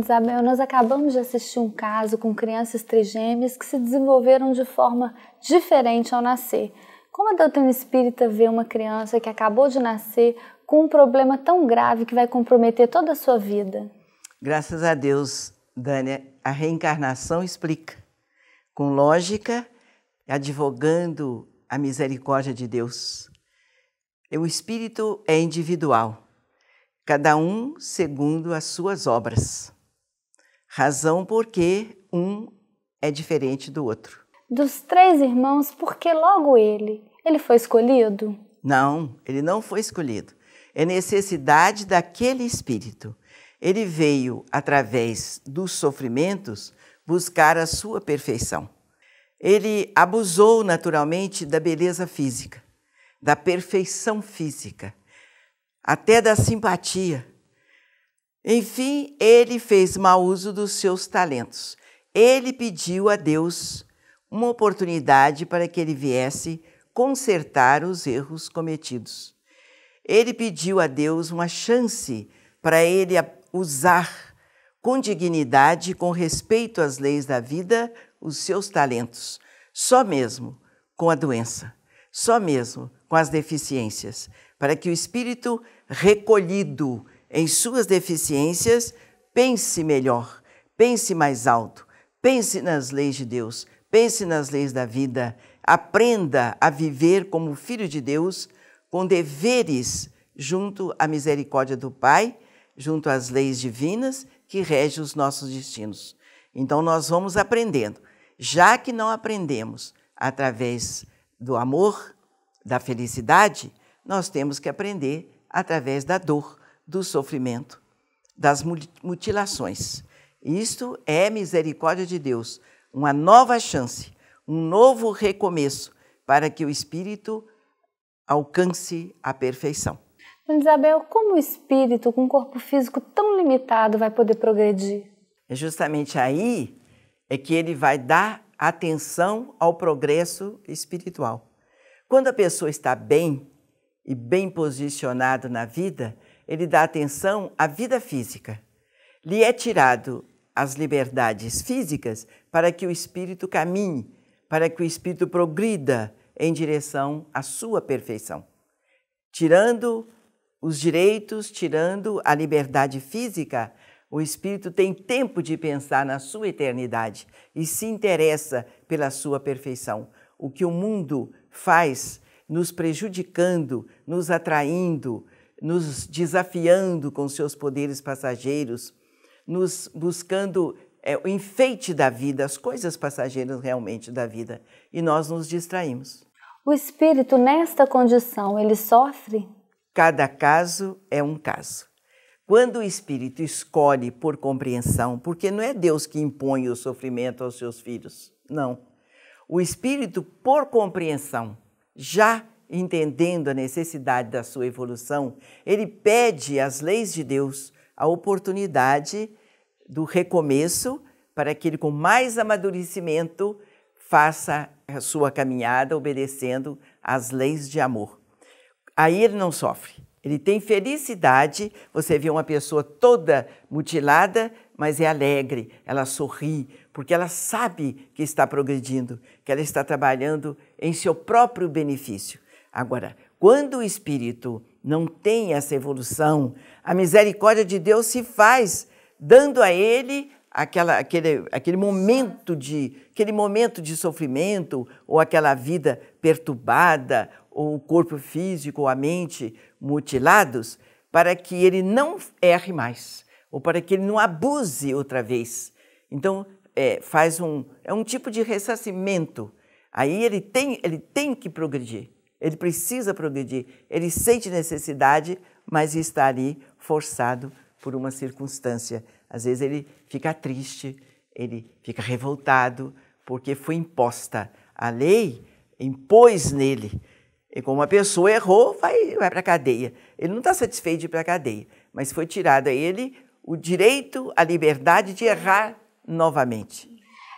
Irmã Isabel, nós acabamos de assistir um caso com crianças trigêmeas que se desenvolveram de forma diferente ao nascer. Como a doutrina espírita vê uma criança que acabou de nascer com um problema tão grave que vai comprometer toda a sua vida? Graças a Deus, Dânia, a reencarnação explica, com lógica, advogando a misericórdia de Deus. O espírito é individual, cada um segundo as suas obras. Razão porque um é diferente do outro. Dos três irmãos, por que logo ele? Ele foi escolhido? Não, ele não foi escolhido. É necessidade daquele espírito. Ele veio, através dos sofrimentos, buscar a sua perfeição. Ele abusou naturalmente da beleza física, da perfeição física, até da simpatia, enfim, ele fez mau uso dos seus talentos. Ele pediu a Deus uma oportunidade para que ele viesse consertar os erros cometidos. Ele pediu a Deus uma chance para ele usar com dignidade, com respeito às leis da vida, os seus talentos, só mesmo com a doença, só mesmo com as deficiências, para que o espírito recolhido em suas deficiências, pense melhor, pense mais alto, pense nas leis de Deus, pense nas leis da vida, aprenda a viver como filho de Deus, com deveres junto à misericórdia do Pai, junto às leis divinas que regem os nossos destinos. Então nós vamos aprendendo. Já que não aprendemos através do amor, da felicidade, nós temos que aprender através da dor do sofrimento, das mutilações. Isto é misericórdia de Deus, uma nova chance, um novo recomeço para que o espírito alcance a perfeição. Dona Isabel, como o espírito com um corpo físico tão limitado vai poder progredir? É justamente aí é que ele vai dar atenção ao progresso espiritual. Quando a pessoa está bem e bem posicionada na vida, ele dá atenção à vida física. Lhe é tirado as liberdades físicas para que o espírito caminhe, para que o espírito progrida em direção à sua perfeição. Tirando os direitos, tirando a liberdade física, o espírito tem tempo de pensar na sua eternidade e se interessa pela sua perfeição. O que o mundo faz nos prejudicando, nos atraindo, nos desafiando com seus poderes passageiros, nos buscando é, o enfeite da vida, as coisas passageiras realmente da vida, e nós nos distraímos. O espírito, nesta condição, ele sofre? Cada caso é um caso. Quando o espírito escolhe por compreensão, porque não é Deus que impõe o sofrimento aos seus filhos, não. O espírito, por compreensão, já entendendo a necessidade da sua evolução, ele pede às leis de Deus a oportunidade do recomeço para que ele, com mais amadurecimento, faça a sua caminhada obedecendo às leis de amor. Aí ele não sofre. Ele tem felicidade. Você vê uma pessoa toda mutilada, mas é alegre, ela sorri, porque ela sabe que está progredindo, que ela está trabalhando em seu próprio benefício. Agora, quando o espírito não tem essa evolução, a misericórdia de Deus se faz dando a ele aquela, aquele, aquele momento de aquele momento de sofrimento ou aquela vida perturbada ou o corpo físico ou a mente mutilados para que ele não erre mais ou para que ele não abuse outra vez. Então é, faz um é um tipo de ressarcimento. Aí ele tem ele tem que progredir ele precisa progredir, ele sente necessidade, mas está ali forçado por uma circunstância. Às vezes ele fica triste, ele fica revoltado, porque foi imposta. A lei impôs nele. E como a pessoa errou, vai, vai para a cadeia. Ele não está satisfeito de ir para a cadeia, mas foi tirado a ele o direito, a liberdade de errar novamente.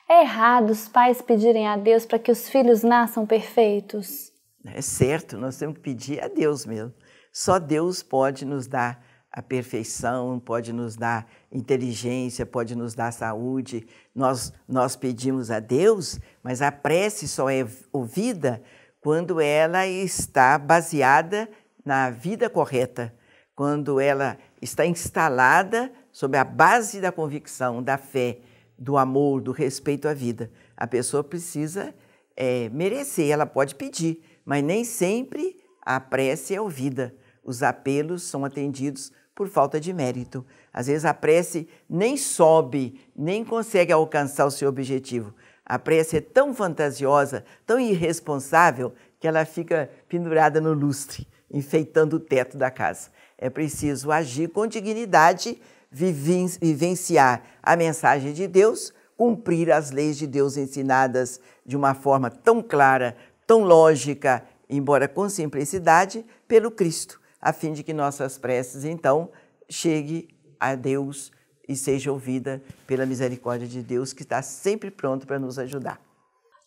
É errado os pais pedirem a Deus para que os filhos nasçam perfeitos? É certo, nós temos que pedir a Deus mesmo. Só Deus pode nos dar a perfeição, pode nos dar inteligência, pode nos dar saúde. Nós, nós pedimos a Deus, mas a prece só é ouvida quando ela está baseada na vida correta, quando ela está instalada sobre a base da convicção, da fé, do amor, do respeito à vida. A pessoa precisa é, merecer, ela pode pedir, mas nem sempre a prece é ouvida. Os apelos são atendidos por falta de mérito. Às vezes a prece nem sobe, nem consegue alcançar o seu objetivo. A prece é tão fantasiosa, tão irresponsável, que ela fica pendurada no lustre, enfeitando o teto da casa. É preciso agir com dignidade, vivenciar a mensagem de Deus, cumprir as leis de Deus ensinadas de uma forma tão clara, tão lógica, embora com simplicidade, pelo Cristo, a fim de que nossas preces, então, chegue a Deus e seja ouvida pela misericórdia de Deus, que está sempre pronto para nos ajudar.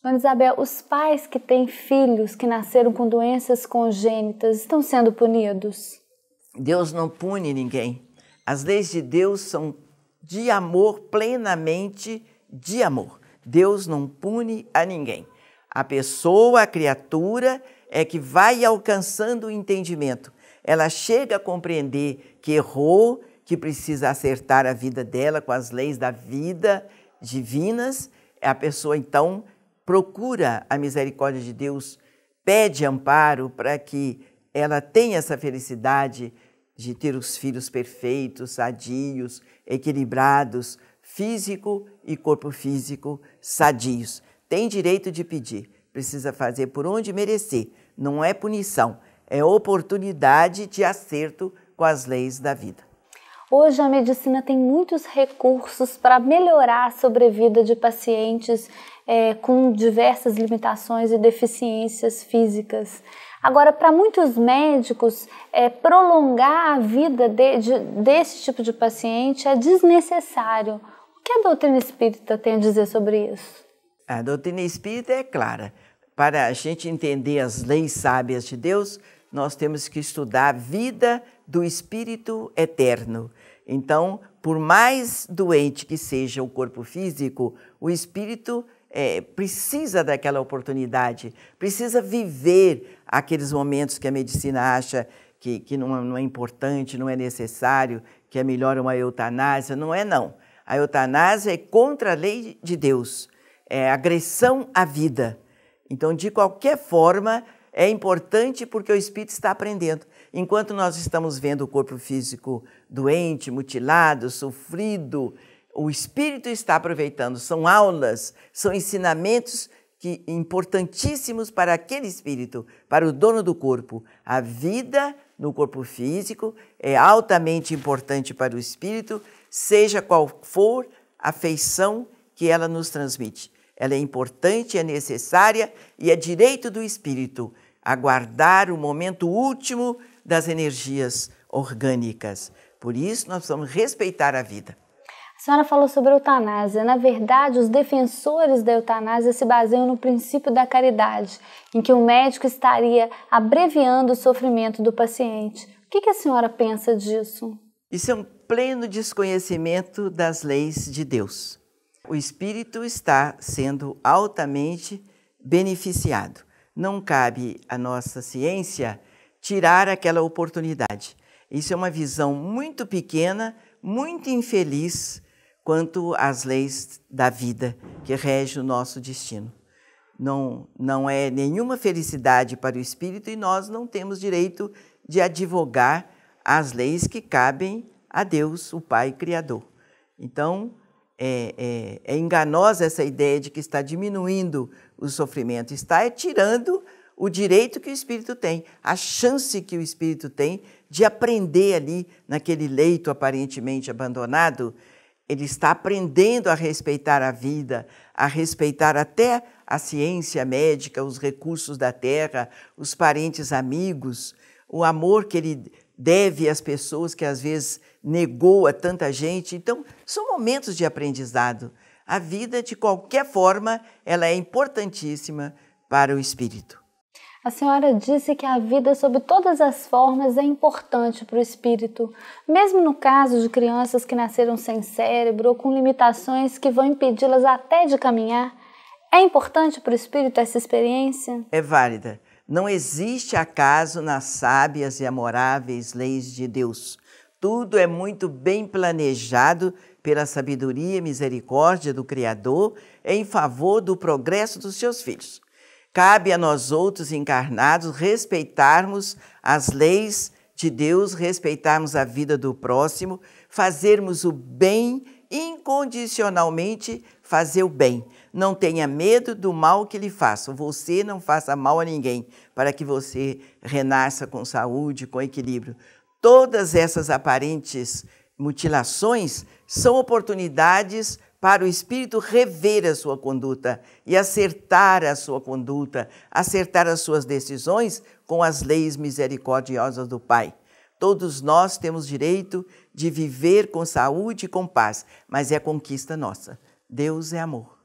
Dona Isabel, os pais que têm filhos que nasceram com doenças congênitas estão sendo punidos? Deus não pune ninguém. As leis de Deus são de amor, plenamente de amor. Deus não pune a ninguém. A pessoa, a criatura, é que vai alcançando o entendimento. Ela chega a compreender que errou, que precisa acertar a vida dela com as leis da vida divinas. A pessoa então procura a misericórdia de Deus, pede amparo para que ela tenha essa felicidade de ter os filhos perfeitos, sadios, equilibrados, físico e corpo físico sadios. Tem direito de pedir, precisa fazer por onde merecer. Não é punição, é oportunidade de acerto com as leis da vida. Hoje a medicina tem muitos recursos para melhorar a sobrevida de pacientes é, com diversas limitações e deficiências físicas. Agora, para muitos médicos, é, prolongar a vida de, de, desse tipo de paciente é desnecessário. O que a doutrina espírita tem a dizer sobre isso? A doutrina espírita é clara. Para a gente entender as leis sábias de Deus, nós temos que estudar a vida do Espírito eterno. Então, por mais doente que seja o corpo físico, o espírito é, precisa daquela oportunidade, precisa viver aqueles momentos que a medicina acha que, que não, não é importante, não é necessário, que é melhor uma eutanásia. Não é, não. A eutanásia é contra a lei de Deus é agressão à vida. Então, de qualquer forma, é importante porque o espírito está aprendendo. Enquanto nós estamos vendo o corpo físico doente, mutilado, sofrido, o espírito está aproveitando. São aulas, são ensinamentos que importantíssimos para aquele espírito, para o dono do corpo. A vida no corpo físico é altamente importante para o espírito, seja qual for a feição que ela nos transmite. Ela é importante, é necessária e é direito do espírito aguardar o momento último das energias orgânicas. Por isso, nós precisamos respeitar a vida. A senhora falou sobre a eutanásia. Na verdade, os defensores da eutanásia se baseiam no princípio da caridade, em que o médico estaria abreviando o sofrimento do paciente. O que a senhora pensa disso? Isso é um pleno desconhecimento das leis de Deus. O espírito está sendo altamente beneficiado. Não cabe à nossa ciência tirar aquela oportunidade. Isso é uma visão muito pequena, muito infeliz quanto às leis da vida que rege o nosso destino. Não, não é nenhuma felicidade para o espírito e nós não temos direito de advogar as leis que cabem a Deus, o Pai Criador. Então, é, é, é enganosa essa ideia de que está diminuindo o sofrimento, está é tirando o direito que o espírito tem, a chance que o espírito tem de aprender ali naquele leito aparentemente abandonado. Ele está aprendendo a respeitar a vida, a respeitar até a ciência médica, os recursos da terra, os parentes amigos, o amor que ele deve às pessoas que às vezes negou a tanta gente. Então, são momentos de aprendizado. A vida, de qualquer forma, ela é importantíssima para o espírito. A senhora disse que a vida, sob todas as formas, é importante para o espírito, mesmo no caso de crianças que nasceram sem cérebro ou com limitações que vão impedi-las até de caminhar. É importante para o espírito essa experiência? É válida. Não existe acaso nas sábias e amoráveis leis de Deus. Tudo é muito bem planejado pela sabedoria e misericórdia do Criador em favor do progresso dos seus filhos. Cabe a nós outros encarnados respeitarmos as leis de Deus, respeitarmos a vida do próximo, fazermos o bem incondicionalmente, fazer o bem. Não tenha medo do mal que lhe faça. Você não faça mal a ninguém, para que você renasça com saúde, com equilíbrio. Todas essas aparentes mutilações são oportunidades para o espírito rever a sua conduta e acertar a sua conduta, acertar as suas decisões com as leis misericordiosas do Pai. Todos nós temos direito de viver com saúde e com paz, mas é conquista nossa. Deus é amor.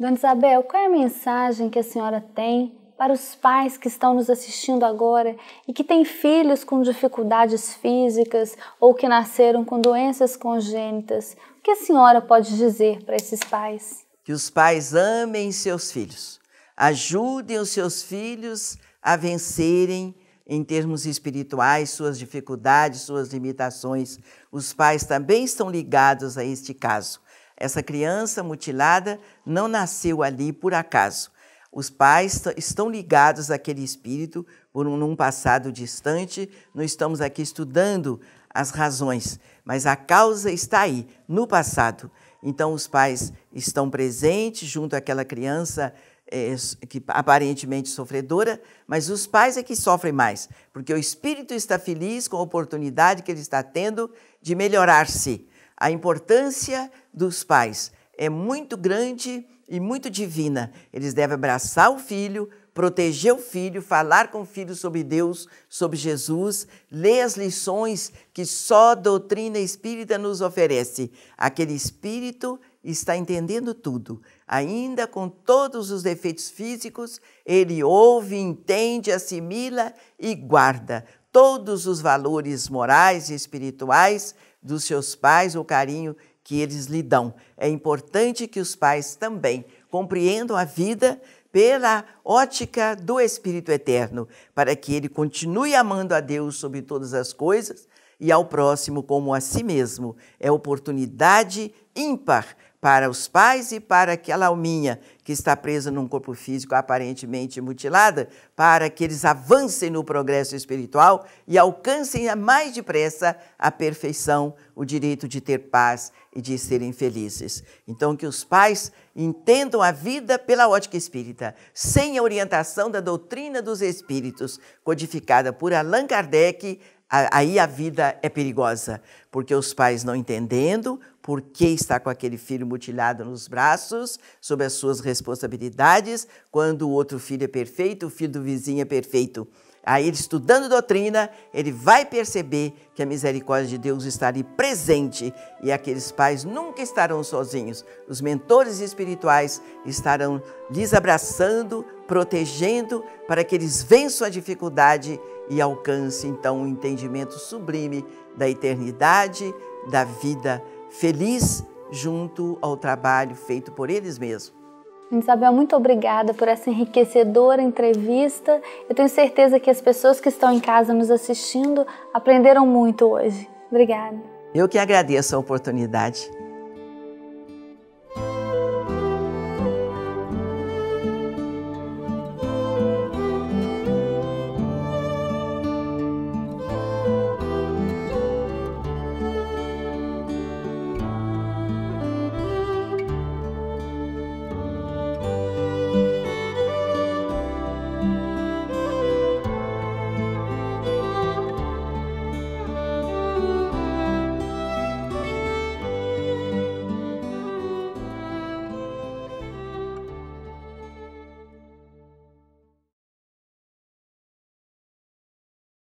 Dona Isabel, qual é a mensagem que a senhora tem para os pais que estão nos assistindo agora e que têm filhos com dificuldades físicas ou que nasceram com doenças congênitas, o que a senhora pode dizer para esses pais? Que os pais amem seus filhos, ajudem os seus filhos a vencerem em termos espirituais suas dificuldades, suas limitações. Os pais também estão ligados a este caso. Essa criança mutilada não nasceu ali por acaso os pais estão ligados àquele espírito por um, passado distante. Não estamos aqui estudando as razões, mas a causa está aí, no passado. Então, os pais estão presentes junto àquela criança é, que aparentemente sofredora, mas os pais é que sofrem mais, porque o espírito está feliz com a oportunidade que ele está tendo de melhorar-se. A importância dos pais é muito grande e muito divina. Eles devem abraçar o filho, proteger o filho, falar com o filho sobre Deus, sobre Jesus, ler as lições que só a doutrina espírita nos oferece. Aquele espírito está entendendo tudo. Ainda com todos os defeitos físicos, ele ouve, entende, assimila e guarda todos os valores morais e espirituais dos seus pais, o carinho que eles lhe dão. É importante que os pais também compreendam a vida pela ótica do Espírito Eterno, para que ele continue amando a Deus sobre todas as coisas e ao próximo como a si mesmo. É oportunidade ímpar para os pais e para aquela alminha que está presa num corpo físico aparentemente mutilada, para que eles avancem no progresso espiritual e alcancem mais depressa a perfeição, o direito de ter paz e de serem felizes. Então, que os pais entendam a vida pela ótica espírita, sem a orientação da doutrina dos espíritos, codificada por Allan Kardec, aí a vida é perigosa, porque os pais não entendendo, por que está com aquele filho mutilado nos braços, sob as suas responsabilidades, quando o outro filho é perfeito, o filho do vizinho é perfeito. Aí, estudando doutrina, ele vai perceber que a misericórdia de Deus está ali presente e aqueles pais nunca estarão sozinhos. Os mentores espirituais estarão lhes abraçando, protegendo, para que eles vençam a dificuldade e alcancem então um entendimento sublime da eternidade, da vida eterna feliz junto ao trabalho feito por eles mesmos. Isabel, muito obrigada por essa enriquecedora entrevista. Eu tenho certeza que as pessoas que estão em casa nos assistindo aprenderam muito hoje. Obrigada. Eu que agradeço a oportunidade.